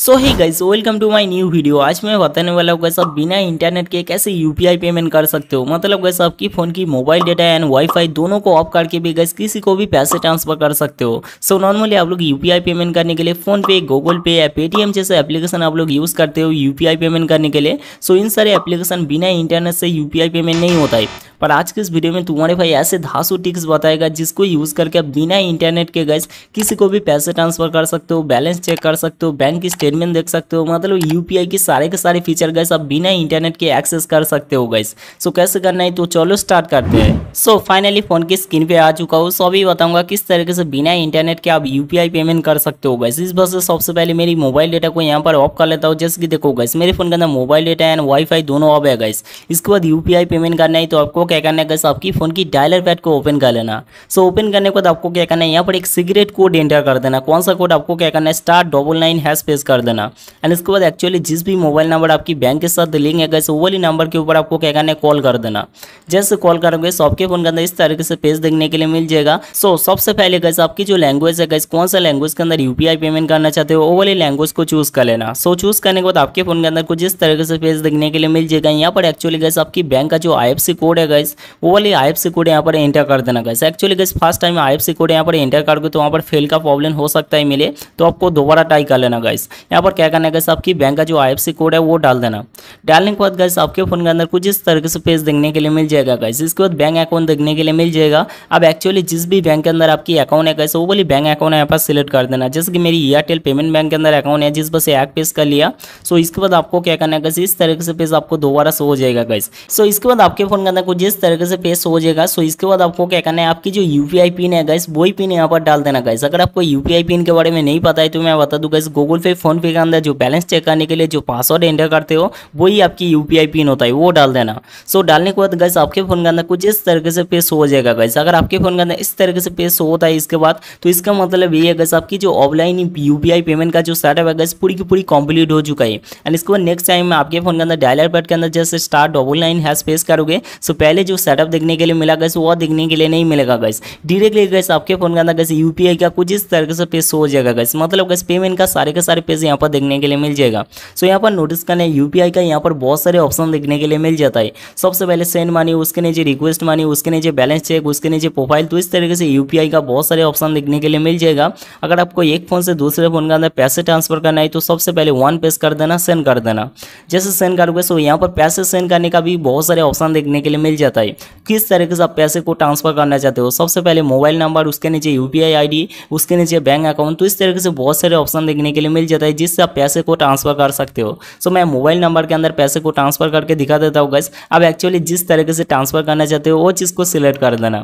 so hi guys welcome to my new video आज मैं बताने वाला हूँ आप बिना इंटरनेट के कैसे यूपीआई पेमेंट कर सकते हो मतलब कैसे आपकी फ़ोन की मोबाइल डेटा एंड वाईफाई दोनों को ऑफ करके भी गैस किसी को भी पैसे ट्रांसफर कर सकते हो सो नॉर्मली आप लोग यूपीआई पेमेंट करने के लिए फ़ोन पे गूगल पे या पेटीएम जैसे एप्लीकेशन आप लोग यूज़ करते हो यूपीआई पेमेंट करने के लिए सो इन सारे एप्लीकेशन बिना इंटरनेट से यूपीआई पेमेंट नहीं होता है पर आज के इस वीडियो में तुम्हारे भाई ऐसे धासु टिक्स बताएगा जिसको यूज़ करके आप बिना इंटरनेट के गैस किसी को भी पैसे ट्रांसफर कर सकते हो बैलेंस चेक कर सकते हो बैंक की स्टेटमेंट देख सकते हो मतलब यू के सारे के सारे फीचर गैस आप बिना इंटरनेट के एक्सेस कर सकते हो गैस सो कैसे करना है तो चलो स्टार्ट करते हैं सो फाइनली फ़ोन की स्क्रीन पे आ चुका हूँ सो अभी बताऊंगा किस तरीके से बिना इंटरनेट के आप यूपीआई पेमेंट कर सकते हो गैस इस बस से सबसे पहले मेरी मोबाइल डेटा को यहाँ पर ऑफ कर लेता हूँ जैसे कि देखो गैस मेरे फोन के अंदर मोबाइल डेटा एंड वाईफाई दोनों ऑफ है गैस इसके बाद यूपीआई पेमेंट करना है तो आपको क्या करना है गैस आपकी फ़ोन की डायलर पैड को ओपन कर लेना सो ओपन करने के बाद आपको क्या करना है यहाँ पर एक सिगरेट कोड एंटर कर देना कौन सा कोड आपको क्या करना है स्टार डबल नाइन हैश कर देना एंड इसके बाद एक्चुअली जिस भी मोबाइल नंबर आपकी बैंक के साथ लिंक है गैस वो वाली नंबर के ऊपर आपको क्या करना है कॉल कर देना जैसे कॉल करोगे सो तो आपके फोन के अंदर इस तरीके से पेज देखने के लिए मिल जाएगा सो सबसे पहले गैस आपकी जो लैंग्वेज है गैस कौन सा लैंग्वेज के अंदर यूपीआई पेमेंट करना चाहते हो वो वाली लैंग्वेज को चूज कर लेना सो चूज करने के बाद आपके फोन के अंदर कुछ इस तरीके से पेज देखने के लिए मिल जाएगा यहाँ पर एक्चुअली गैस आपकी बैंक का जो आई कोड है गैस वो वाली आई कोड यहाँ पर एंटर कर देना guys actually guys first time आई कोड यहाँ पर एंटर कर तो वहाँ पर फेल का प्रॉब्लम हो सकता है मिले तो आपको दोबारा ट्राई कर लेना गैस यहाँ पर क्या करना है गैस आपकी बैंक का जो आई कोड है वो डाल देना डालने के बाद गैस आपके फोन के अंदर कुछ इस तरीके से पेज देखने के लिए मिल जाएगा गैस इसके बाद बैंक अकाउंट देखने के लिए मिल जाएगा अब एक्चुअली जिस भी बैंक के अंदर आपकी अकाउंट है कैसे वो बोली बैंक अकाउंट यहाँ पर सिलेक्ट कर देना जैसे कि मेरी एयरटेल पेमेंट बैंक के अंदर अकाउंट है जिस पर से एक पेस कर लिया सो इसके बाद आपको क्या करना है कैसे इस तरीके से पेज आपको दोबारा शो हो जाएगा कैसे सो इसके बाद आपके फोन के अंदर कुछ जिस तरीके से पेज हो जाएगा सो इसके बाद आपको क्या करना है आपकी जो यू पिन है गैस वही पिन यहाँ पर डाल देना गैस अगर आपको यू पिन के बारे में नहीं पता है तो मैं बता दूँ गैस गूगल पे फोन पे के अंदर जो बैलेंस चेक करने के लिए जो पासवर्ड एंटर करते हो वही आपकी यू पिन होता है वो डाल देना सो डालने के बाद गैस आपके फोन के अंदर कुछ इस तरह तरीके से पेश हो जाएगा गैस अगर आपके फ़ोन के अंदर इस तरीके से पेश होता है इसके बाद तो इसका मतलब ये है गैस आपकी जो ऑफलाइन यू पेमेंट का जो सेटअप है गैस पूरी की पूरी कंप्लीट हो चुका है एंड इसके बाद नेक्स्ट टाइम आपके फोन के अंदर डायलर पैड के अंदर जैसे स्टार्ट डबल नाइन हैश पेश करोगे सो तो पहले जो सेटअप देखने के लिए मिला गैस वो देखने के लिए नहीं मिलेगा गैस डायरेक्टली गैस आपके फोन के अंदर गैस यू का कुछ इस तरीके से पेश हो जाएगा गैस मतलब गैस पेमेंट का सारे के सारे पेज यहाँ पर देखने के लिए मिल जाएगा सो यहाँ पर नोटिस करना है यूपीआई का यहाँ पर बहुत सारे ऑप्शन देखने के लिए मिल जाता है सबसे पहले सेंड मानी उसके नीचे रिक्वेस्ट मानी उसके नीचे बैलेंस चेक उसके नीचे प्रोफाइल तो इस तरीके से यूपीआई का बहुत सारे ऑप्शन देखने के लिए मिल जाएगा अगर आपको एक फोन से दूसरे फोन के अंदर पैसे ट्रांसफर करना है तो सबसे पहले वन पेज कर देना सेंड कर देना जैसे सेंड करोगे सो यहाँ पर पैसे सेंड करने का भी बहुत सारे ऑप्शन देखने के लिए मिल जाता है किस तरीके से आप पैसे को ट्रांसफर करना चाहते हो सबसे पहले मोबाइल नंबर उसके नीचे यू पी उसके नीचे बैंक अकाउंट तो इस तरीके से बहुत सारे ऑप्शन देखने के लिए मिल जाता है जिससे आप पैसे को ट्रांसफर कर सकते हो सो मैं मोबाइल नंबर के अंदर पैसे को ट्रांसफर करके दिखा देता हूँ गैस आप एक्चुअली जिस तरीके से ट्रांसफर करना चाहते हो वो चीज़ को सिलेक्ट कर देना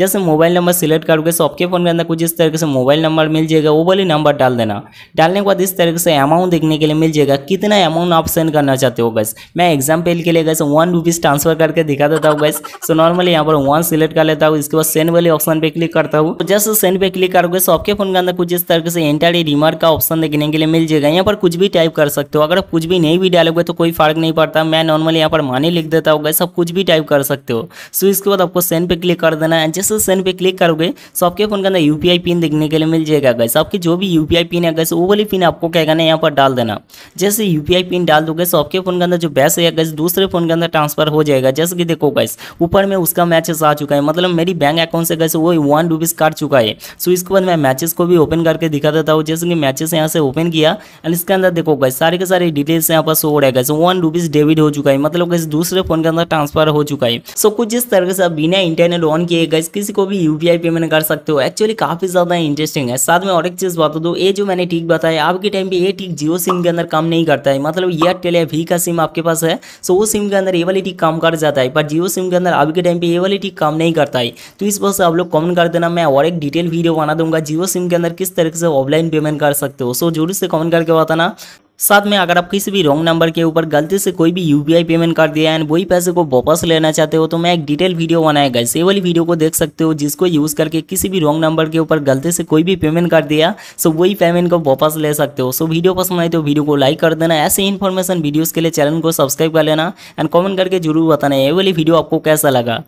जैसे मोबाइल नंबर सिलेक्ट करोगे तो आपके फ़ोन के अंदर कुछ इस तरीके से मोबाइल नंबर मिल जाएगा वो वाली नंबर डाल देना डालने के बाद इस तरीके से अमाउंट देखने के लिए मिल जाएगा कितना अमाउंट आप सेंड करना चाहते हो गैस मैं एग्जाम्पल के लिए गैस वन रुपीज़ ट्रांसफर करके दिखा देता हूँ गैस सो नॉर्मली यहाँ पर वन सिलेक्ट कर लेता हूँ इसके बाद सेंड वाले ऑप्शन पर क्लिक करता हूँ तो जैसे सेंड पे क्लिक करोगे तो आपके फोन के अंदर कुछ इस तरीके से एंटर रिमार्क का ऑप्शन देखने के लिए मिल जाएगा यहाँ पर कुछ भी टाइप कर सकते हो अगर कुछ भी नहीं भी डालोगे तो कोई फर्क नहीं पड़ता मैं नॉर्मली यहाँ पर मानी लिख देता हूँ सब कुछ भी टाइप कर सकते हो सो इसके बाद आपको सेंड पे क्लिक कर देना है जैसे सेंड पे क्लिक करोगे तो आपके फोन के अंदर यू पिन देखने के लिए मिल जाएगा गैस आपकी जो भी यू पिन है गैस वो वाली पिन आपको क्या करना है यहाँ पर डाल देना जैसे यू पिन डाल दोगे तो आपके फोन के अंदर जो बैस है गैस दूसरे फोन के अंदर ट्रांसफर हो जाएगा जैसे कि देखो गैस ऊपर में उसका मैचेस आ चुका है मतलब मेरी बैंक अकाउंट से गैस वो वन रुपीज़ काट चुका है सो इसके बाद मैं मैचेस को भी ओपन करके दिखा देता हूँ जैसे कि मैचेस यहाँ से ओपन किया एंड इसके अंदर देखो गैस सारे के सारे डिटेल्स यहाँ पर शो हो रहा है गैस वन रुपीज़ डेबिट हो चुका है मतलब गैस दूसरे फोन के अंदर ट्रांसफर हो चुका है सो कुछ जिस तरह से आप मतलब बिना इंटरनेट ऑन किए गए किसी को भी यू पेमेंट कर सकते हो एक्चुअली काफ़ी ज़्यादा इंटरेस्टिंग है साथ में और एक चीज़ बता दो ये जो मैंने ठीक बताया आपके टाइम पे ये ठीक जियो सिम के अंदर काम नहीं करता है मतलब एयरटेल या वी का सिम आपके पास है सो वो सिम के अंदर ये वाली ठीक काम कर जाता है पर जियो सिम के अंदर आपके टाइम पे ये वाली ठीक काम नहीं करता है तो इस वजह से आप लोग कमेंट कर देना मैं और एक डिटेल वीडियो बना दूंगा जियो सिम के अंदर किस तरीके से ऑफलाइन पेमेंट कर सकते हो सो जरूर से कमेंट करके बताना साथ में अगर आप किसी भी रॉन्ग नंबर के ऊपर गलती से कोई भी यू पेमेंट कर दिया है वही पैसे को वापस लेना चाहते हो तो मैं एक डिटेल वीडियो बनाया गया से वाली वीडियो को देख सकते हो जिसको यूज़ करके किसी भी रॉन्ग नंबर के ऊपर गलती से कोई भी पेमेंट कर दिया सो वही पेमेंट को वापस ले सकते हो सो वीडियो पसंद आए तो वीडियो को लाइक कर देना ऐसे इन्फॉर्मेशन वीडियोज़ के लिए चैनल को सब्सक्राइब कर लेना एंड कॉमेंट करके जरूर बताना ये वाली वीडियो आपको कैसा लगा